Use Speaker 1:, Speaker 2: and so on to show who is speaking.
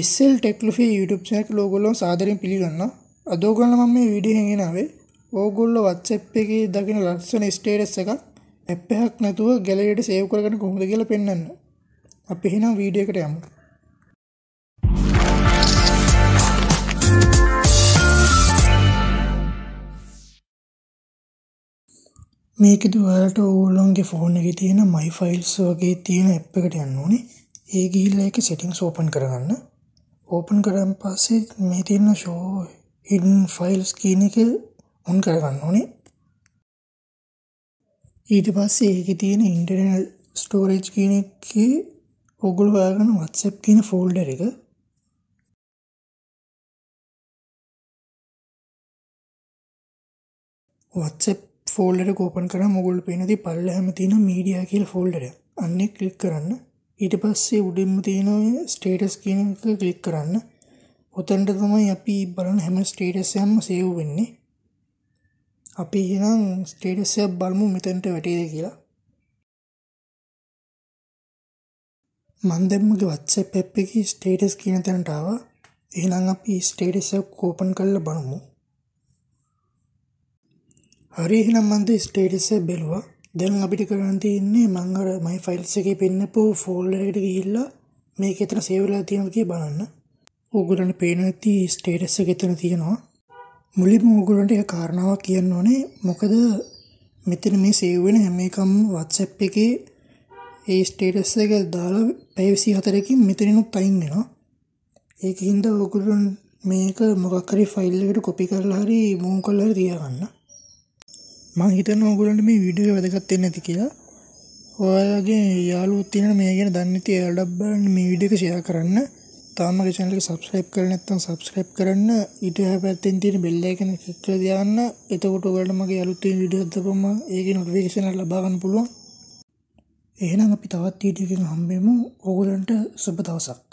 Speaker 1: එස්සල් ටෙක්ලොෆි YouTube සැක් ලෝගොල්ලො සාදරින් පිළිගන්න අදෝගන්න මම මේ විඩිය හැඟෙනාවේ ඕගොල්ලො වත්සැප් එක දකින ලස්සන ස්ටේටස් එක ඇප්පහක් නැතුව ගැලරියට සේව් කරගෙන කොහොමද කියලා පෙන්වන්න අපි එහෙනම් වීඩියෝ එකට යමු මේකෙදි ඔයාලට ඕගොල්ලොන්ගේ ෆෝන් එකේ තියෙන my files වගේ තියෙන ඇප් එකට යන්න ඕනේ ඒ ගිහිල්ලා ඒක සෙටින්ග්ස් ඕපන් කරගන්න ඕපන් කරන් පස්සේ මේ තියෙන ෂෝ හිඩන් ෆයිල්ස් කියන එක ඔන් කරගන්න ඕනේ ඊට පස්සේ ඒකේ තියෙන ඉන්ටර්නල් ස්ටෝරේජ් කියන එකේ ඔගොල්ලෝ හොයාගන්න WhatsApp
Speaker 2: කියන ෆෝල්ඩර් එක
Speaker 1: WhatsApp ෆෝල්ඩර් එක ඕපන් කරාම ඔගොල්ලෝ පේනදී පල්ලෙහාම තියෙන මීඩියා කියලා ෆෝල්ඩර් එක අන්නේ ක්ලික් කරන්න ඊට පස්සේ උඩින්ම තියෙනවා ස්ටේටස් කියන එක ක්ලික් කරන්න. ඔතනට තමයි අපි බලන හැම ස්ටේටස් එකක්ම සේව් වෙන්නේ. අපි එහෙනම් ස්ටේටස් එක බලමු මෙතනට වැටේද කියලා. මම දැන් මගේ WhatsApp app එකේ ස්ටේටස් කියන තැනට ආවා. එහෙනම් අපි ස්ටේටස් එක ඕපන් කරලා බලමු. හරි එහෙනම් මන්ද ස්ටේටස් එක බැලුවා. දැන් අපිට කරන්න තියෙන්නේ මං අර my files එකේ පෙන්නපු folder එකට ගිහිල්ලා මේක එතන save වෙලා තියෙනවද කියලා බලන්න. ඕගොල්ලන්ට පේන ඇති status එක එතන තියෙනවා. මුලින්ම ඕගොල්ලන්ට ඒ කාරණාව කියන්න ඕනේ. මොකද මෙතන මේ save වෙන හැම එකම WhatsApp එකේ ඒ ස්ටේටස් එක දාලා පැය 24කින් මෙතනිනුත් අයින් වෙනවා. ඒකින්ද ඕගොල්ලෝ මේක මොකක් හරි ෆයිල් එකකට කොපි කරලා හරි මූව් කරලා හරි තියාගන්න. මං හිතන ඔගුලන්ට මේ විඩිය වැදගත්තේ නැති කියලා ඔයාගේ යාලුත්තින මේ ගැන දන්නති ඇල්ඩබ්බන් මේ විඩික ෂයා කරන්න තාම ගෙචනලක සබස්ක්‍රයිප් කරන ඇත්තම් සබස්ක්‍රයිප් කරන්න ඉට පැත්තෙන් තියෙන බෙල්ලකන චිත්‍ර දයන්න එතකොට ඔවලටමගේ අලුත්තින් විඩියත්තපම ඒක නොටවේක්ෂණ ලබාගන්න පුළුවන් එහෙනම් අපි තවත් ඊටකින් හම්බෙමු ඔගුලන්ට සුබ දවසක්